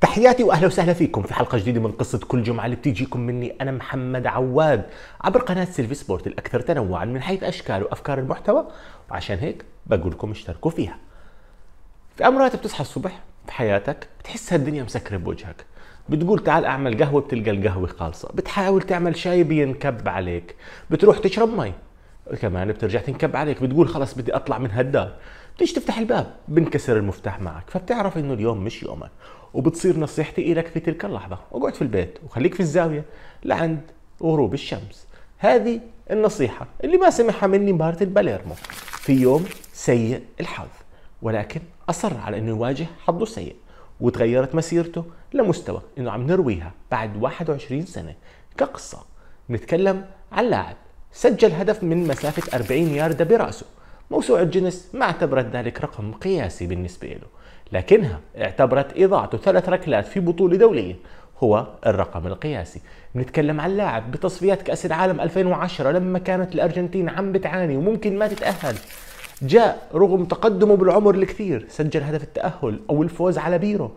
تحياتي واهلا وسهلا فيكم في حلقه جديده من قصه كل جمعه اللي بتيجيكم مني انا محمد عواد عبر قناه سيلفي سبورت الاكثر تنوعا من حيث اشكال وافكار المحتوى وعشان هيك بقول لكم اشتركوا فيها. في امرات بتصحى الصبح في حياتك بتحس هالدنيا مسكره بوجهك، بتقول تعال اعمل قهوه بتلقى القهوه خالصه، بتحاول تعمل شاي بينكب عليك، بتروح تشرب مي كمان بترجع تنكب عليك بتقول خلص بدي اطلع من هالدار بتيجي تفتح الباب بنكسر المفتاح معك فبتعرف انه اليوم مش يومك وبتصير نصيحتي إلك في تلك اللحظة اقعد في البيت وخليك في الزاوية لعند غروب الشمس هذه النصيحة اللي ما سمعها مني مباراة الباليرمو في يوم سيء الحظ ولكن أصر على أنه يواجه حظه السيء وتغيرت مسيرته لمستوى أنه عم نرويها بعد 21 سنة كقصة نتكلم عن لاعب سجل هدف من مسافة 40 ياردة برأسه موسوعة جنس ما اعتبرت ذلك رقم قياسي بالنسبة له لكنها اعتبرت إضاعته ثلاث ركلات في بطولة دولية هو الرقم القياسي بنتكلم عن لاعب بتصفيات كأس العالم 2010 لما كانت الأرجنتين عم بتعاني وممكن ما تتأهل جاء رغم تقدمه بالعمر الكثير سجل هدف التأهل أو الفوز على بيرو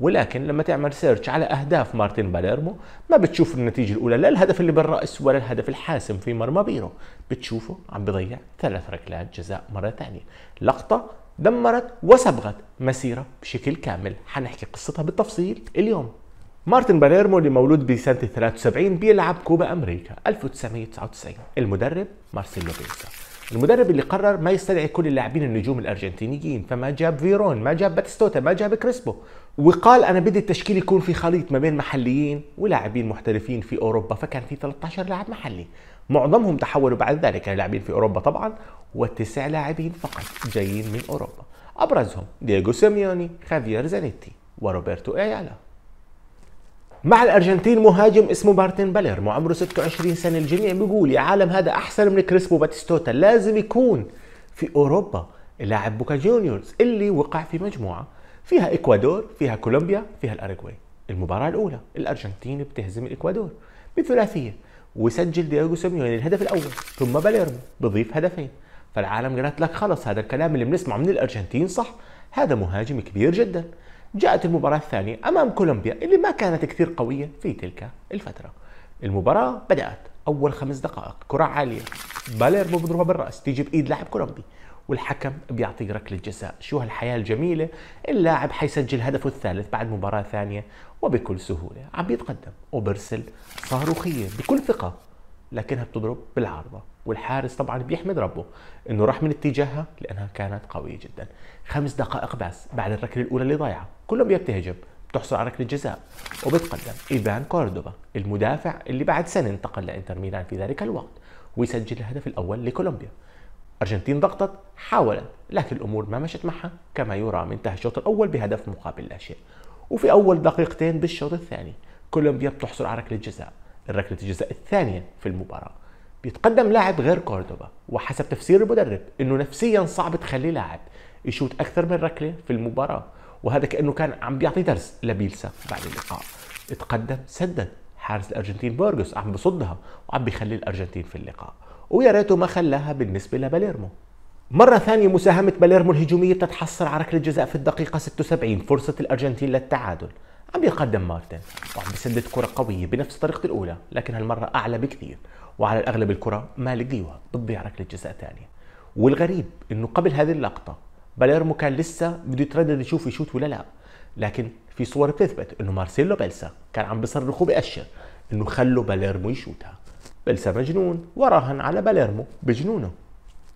ولكن لما تعمل سيرش على اهداف مارتن باليرمو ما بتشوف النتيجه الاولى لا الهدف اللي بالراس ولا الهدف الحاسم في مرمى بيرو بتشوفه عم بضيع ثلاث ركلات جزاء مره ثانيه لقطه دمرت وصبغت مسيرة بشكل كامل حنحكي قصتها بالتفصيل اليوم مارتن باليرمو اللي مولود بسنة 73 بيلعب كوبا أمريكا 1999 المدرب مارسيلو بيلسا المدرب اللي قرر ما يستدعي كل اللاعبين النجوم الارجنتينيين فما جاب فيرون ما جاب باتستوتا ما جاب كريسبو وقال انا بدي التشكيل يكون في خليط ما بين محليين ولاعبين محترفين في اوروبا فكان في 13 لاعب محلي معظمهم تحولوا بعد ذلك لاعبين في اوروبا طبعا وتسع لاعبين فقط جايين من أوروبا أبرزهم دييغو سيميوني خافير زانيتي وروبرتو إيالا مع الارجنتين مهاجم اسمه مارتن باليرمو عمره 26 سنه الجميع بيقول يا عالم هذا احسن من كريسبو باتيستوتا لازم يكون في اوروبا لاعب بوكا جونيورز اللي وقع في مجموعه فيها اكوادور فيها كولومبيا فيها الاراغواي المباراه الاولى الارجنتين بتهزم الاكوادور بثلاثيه وسجل دييغو سيميوني الهدف الاول ثم باليرمو بضيف هدفين فالعالم قالت لك خلص هذا الكلام اللي بنسمعه من الارجنتين صح هذا مهاجم كبير جدا جاءت المباراة الثانية أمام كولومبيا اللي ما كانت كثير قوية في تلك الفترة المباراة بدأت أول خمس دقائق كرة عالية بالير بضربها بالرأس تيجي بإيد لاعب كولومبي والحكم بيعطي ركلة جزاء شو هالحياة الجميلة اللاعب حيسجل هدفه الثالث بعد مباراة ثانية وبكل سهولة عم بيتقدم وبرسل صاروخية بكل ثقة لكنها بتضرب بالعارضه والحارس طبعا بيحمد ربه انه راح من اتجاهها لانها كانت قويه جدا خمس دقائق بس بعد الركله الاولى اللي ضايعه كولومبيا بتهجم بتحصل على ركله جزاء وبتقدم ايفان كوردوبا المدافع اللي بعد سنه انتقل لانتر ميلان في ذلك الوقت ويسجل الهدف الاول لكولومبيا الارجنتين ضغطت حاولت لكن الامور ما مشت معها كما يرى من انتهى الشوط الاول بهدف مقابل لا شيء وفي اول دقيقتين بالشوط الثاني كولومبيا بتحصل على ركله جزاء ركله الجزاء الثانيه في المباراه بيتقدم لاعب غير كوردوبا وحسب تفسير المدرب انه نفسيا صعب تخلي لاعب يشوت اكثر من ركله في المباراه وهذا كانه كان عم بيعطي درس لبيلسا بعد اللقاء اتقدم سدد حارس الارجنتين بورغوس عم بصدها وعم بيخلي الارجنتين في اللقاء ويا ريته ما خلاها بالنسبه لباليرمو مرة ثانية مساهمة باليرمو الهجومية بتتحصل على ركلة جزاء في الدقيقة 76 فرصة الأرجنتين للتعادل عم يقدم مارتن وعم بسدد كرة قوية بنفس طريقة الأولى لكن هالمرة أعلى بكثير وعلى الأغلب الكرة ما لقيوها بتضيع ركلة جزاء ثانية والغريب إنه قبل هذه اللقطة باليرمو كان لسه بده يتردد يشوف يشوت ولا لا لكن في صور بتثبت إنه مارسيلو بيلسا كان عم بصرخ وبأشر إنه خلوا باليرمو يشوتها بيلسا مجنون وراهن على باليرمو بجنونه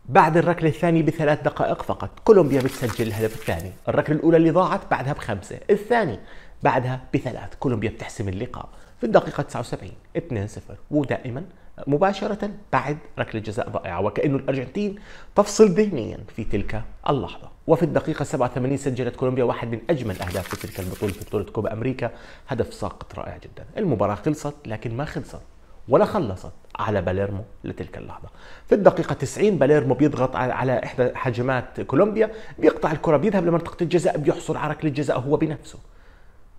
بعد الركلة الثانية بثلاث دقائق فقط كولومبيا بتسجل الهدف الثاني الركلة الأولى اللي ضاعت بعدها بخمسة الثاني بعدها بثلاث كولومبيا بتحسم اللقاء في الدقيقة 79 2-0 ودائما مباشرة بعد ركلة جزاء ضائعة وكأنه الأرجنتين تفصل ذهنيا في تلك اللحظة وفي الدقيقة 87 سجلت كولومبيا واحد من أجمل أهداف في تلك البطولة في بطولة كوبا أمريكا هدف ساقط رائع جدا المباراة خلصت لكن ما خلصت ولا خلصت على باليرمو لتلك اللحظة في الدقيقة 90 باليرمو بيضغط على إحدى هجمات كولومبيا بيقطع الكرة بيذهب لمنطقة الجزاء بيحصل على ركلة جزاء هو بنفسه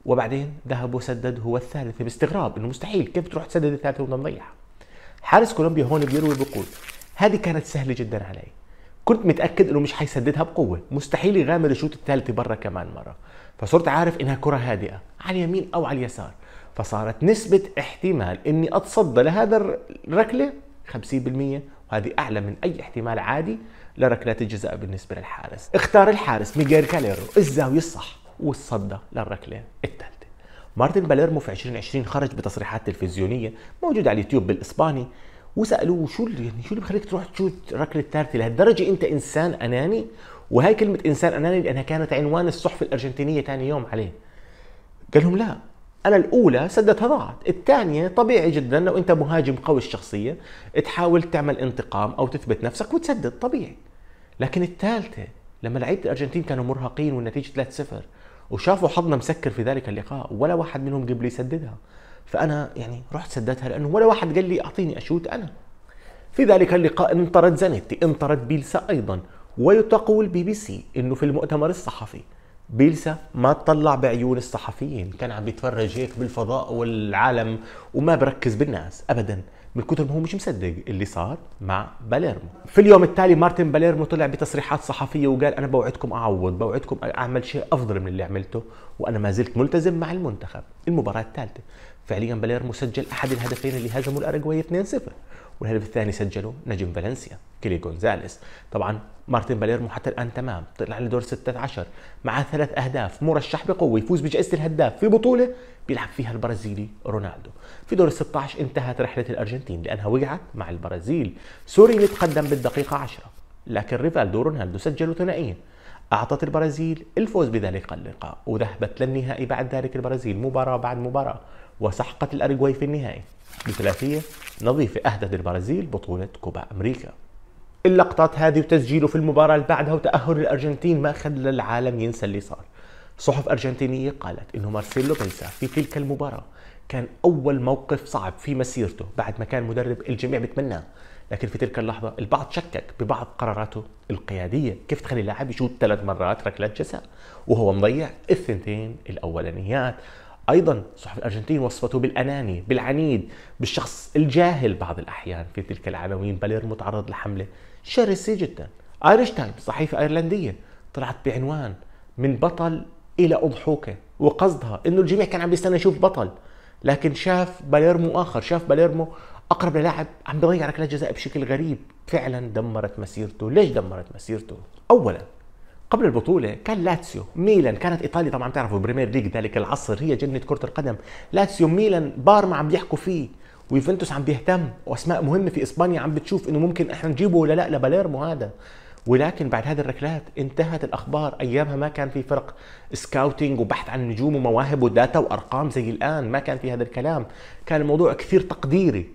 وبعدين ذهب وسدد هو الثالث باستغراب انه مستحيل كيف تروح تسدد الثالث وانت مضيعها حارس كولومبيا هون بيروي بيقول هذه كانت سهله جدا علي كنت متاكد انه مش حيسددها بقوه مستحيل يغامر الشوط الثالثه برا كمان مره فصرت عارف انها كره هادئه على اليمين او على اليسار فصارت نسبة احتمال اني اتصدى لهذا الركلة 50% وهذه اعلى من اي احتمال عادي لركلات الجزاء بالنسبة للحارس اختار الحارس ميغيل كاليرو الزاوية الصح والصدى للركله الثالثه مارتن باليرمو في 2020 خرج بتصريحات تلفزيونيه موجوده على اليوتيوب بالاسباني وسالوه شو اللي يعني شو اللي بخليك تروح تشوت الركله الثالثه لهالدرجه انت انسان اناني وهي كلمه انسان اناني لانها كانت عنوان الصحف الارجنتينيه ثاني يوم عليه قال لهم لا انا الاولى سدتها ضاعت الثانيه طبيعي جدا لو انت مهاجم قوي الشخصيه تحاول تعمل انتقام او تثبت نفسك وتسدد طبيعي لكن الثالثه لما لعيبه الارجنتين كانوا مرهقين والنتيجه 3-0 وشافوا حظنا مسكر في ذلك اللقاء ولا واحد منهم قبل يسددها فانا يعني رحت سددتها لانه ولا واحد قال لي اعطيني اشوت انا في ذلك اللقاء انطرد زانيتي انطرد بيلسا ايضا ويتقول بي بي سي انه في المؤتمر الصحفي بيلسا ما تطلع بعيون الصحفيين كان عم بيتفرج هيك بالفضاء والعالم وما بركز بالناس ابدا من كثر ما هو مش مصدق اللي صار مع باليرمو في اليوم التالي مارتن باليرمو طلع بتصريحات صحفيه وقال انا بوعدكم اعوض بوعدكم اعمل شيء افضل من اللي عملته وانا ما زلت ملتزم مع المنتخب المباراه الثالثه فعليا باليرمو سجل احد الهدفين اللي هزموا الارجواي 2-0 والهدف الثاني سجله نجم فالنسيا كيلي جونزاليس طبعا مارتن باليرمو حتى الان تمام طلع لدور 16 مع ثلاث اهداف مرشح بقوه يفوز بجائزه الهداف في بطوله بيلعب فيها البرازيلي رونالدو في دور 16 انتهت رحله الارجنتين لانها وقعت مع البرازيل سوري اللي تقدم بالدقيقه 10 لكن ريفالدو رونالدو سجلوا ثنائيين أعطت البرازيل الفوز بذلك اللقاء وذهبت للنهائي بعد ذلك البرازيل مباراة بعد مباراة وسحقت الأرجواي في النهائي بثلاثية نظيفة أهدت البرازيل بطولة كوبا أمريكا اللقطات هذه وتسجيله في المباراة اللي بعدها وتأهل الأرجنتين ما خلى العالم ينسى اللي صار صحف أرجنتينية قالت إنه مارسيلو بنسا في تلك المباراة كان أول موقف صعب في مسيرته بعد ما كان مدرب الجميع بتمناه لكن في تلك اللحظة البعض شكك ببعض قراراته القيادية كيف تخلي لاعب يشوت ثلاث مرات ركلة جزاء وهو مضيع الثنتين الأولانيات ايضا صحف الارجنتين وصفته بالاناني بالعنيد بالشخص الجاهل بعض الاحيان في تلك العناوين بالير متعرض لحمله شرسة جدا ايرش تايم صحيفة ايرلندية طلعت بعنوان من بطل الى اضحوكة وقصدها انه الجميع كان عم بيستنى يشوف بطل لكن شاف باليرمو اخر شاف باليرمو اقرب للاعب عم بيضيع ركلة جزاء بشكل غريب فعلا دمرت مسيرته ليش دمرت مسيرته اولا قبل البطولة كان لاتسيو ميلان كانت ايطاليا طبعا بتعرفوا بريمير ليج ذلك العصر هي جنة كرة القدم لاتسيو ميلان بار ما عم يحكوا فيه ويوفنتوس عم بيهتم واسماء مهمه في اسبانيا عم بتشوف انه ممكن احنا نجيبه ولا لا لباليرمو هذا ولكن بعد هذه الركلات انتهت الاخبار ايامها ما كان في فرق سكاوتينج وبحث عن نجوم ومواهب وداتا وارقام زي الان ما كان في هذا الكلام كان الموضوع كثير تقديري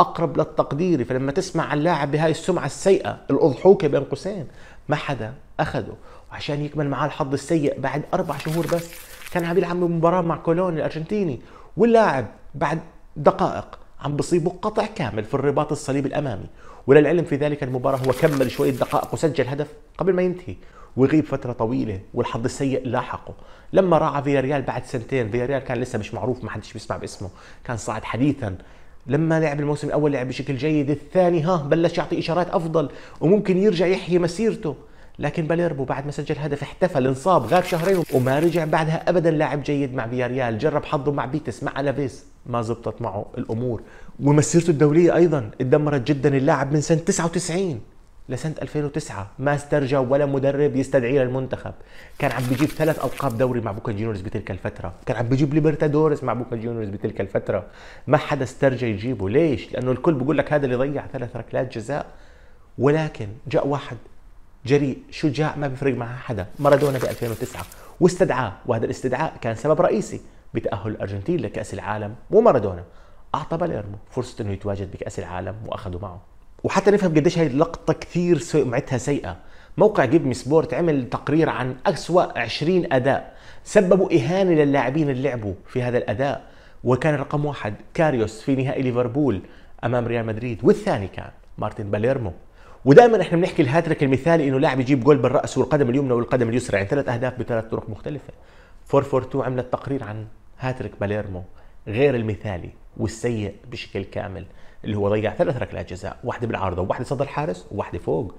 اقرب للتقديري فلما تسمع عن لاعب بهاي السمعه السيئه الاضحوكه بين قوسين ما حدا اخذه وعشان يكمل معاه الحظ السيء بعد اربع شهور بس كان عم يلعب بمباراه مع كولون الارجنتيني واللاعب بعد دقائق عم بصيبه قطع كامل في الرباط الصليبي الامامي وللعلم في ذلك المباراه هو كمل شويه دقائق وسجل هدف قبل ما ينتهي ويغيب فتره طويله والحظ السيء لاحقه لما راعى فياريال بعد سنتين فياريال كان لسه مش معروف ما حدش بيسمع باسمه كان صاعد حديثا لما لعب الموسم الاول لعب بشكل جيد الثاني ها بلش يعطي اشارات افضل وممكن يرجع يحيي مسيرته لكن باليربو بعد ما سجل هدف احتفل انصاب غاب شهرين وما رجع بعدها ابدا لاعب جيد مع فياريال جرب حظه مع بيتس مع الافيس ما زبطت معه الامور ومسيرته الدوليه ايضا اتدمرت جدا اللاعب من سنه 99 لسنة 2009 ما استرجع ولا مدرب يستدعيه للمنتخب كان عم بيجيب ثلاث ألقاب دوري مع بوكا جونيورز بتلك الفترة كان عم بيجيب ليبرتادورس مع بوكا جونيورز بتلك الفترة ما حدا استرجع يجيبه ليش؟ لأنه الكل بيقول لك هذا اللي ضيع ثلاث ركلات جزاء ولكن جاء واحد جريء شجاع ما بيفرق معه حدا مارادونا في 2009 واستدعاه وهذا الاستدعاء كان سبب رئيسي بتأهل الأرجنتين لكأس العالم مو مارادونا أعطى باليرمو فرصة إنه يتواجد بكأس العالم واخذه معه وحتى نفهم قديش هاي اللقطة كثير سمعتها سيئة موقع جيب مي سبورت عمل تقرير عن أسوأ 20 أداء سببوا إهانة للاعبين اللي لعبوا في هذا الأداء وكان رقم واحد كاريوس في نهائي ليفربول أمام ريال مدريد والثاني كان مارتن باليرمو ودائما احنا بنحكي الهاتريك المثالي انه لاعب يجيب جول بالراس والقدم اليمنى والقدم اليسرى يعني ثلاث اهداف بثلاث طرق مختلفه 442 عملت تقرير عن هاتريك باليرمو غير المثالي والسيء بشكل كامل اللي هو ضيع ثلاث ركلات جزاء واحده بالعارضه وواحده صدر الحارس وواحده فوق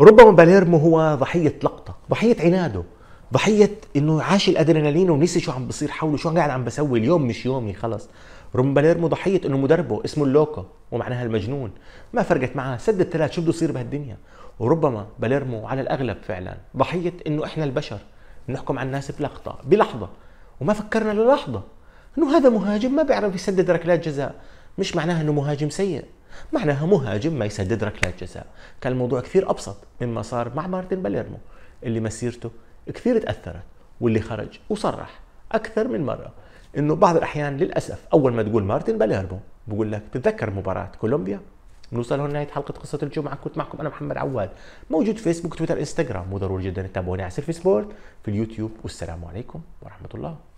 ربما باليرمو هو ضحيه لقطه ضحيه عناده ضحيه انه عاش الادرينالين ونسي شو عم بصير حوله شو قاعد عم بسوي اليوم مش يومي خلص باليرمو ضحيه انه مدربه اسمه اللوكا ومعناها المجنون ما فرقت معاه سد الثلاث شو بده يصير بهالدنيا وربما باليرمو على الاغلب فعلا ضحيه انه احنا البشر بنحكم على الناس بلقطه بلحظه وما فكرنا للحظه انه هذا مهاجم ما بيعرف يسدد ركلات جزاء مش معناها انه مهاجم سيء معناها مهاجم ما يسدد ركلات جزاء كان الموضوع كثير ابسط مما صار مع مارتن باليرمو اللي مسيرته كثير تاثرت واللي خرج وصرح اكثر من مره انه بعض الاحيان للاسف اول ما تقول مارتن باليربو بقول لك بتتذكر مباراه كولومبيا بنوصل هون نهايه حلقه قصه الجمعه كنت معكم انا محمد عواد موجود فيسبوك تويتر انستغرام وضروري جدا تتابعوني على سيرفيس سبورت في اليوتيوب والسلام عليكم ورحمه الله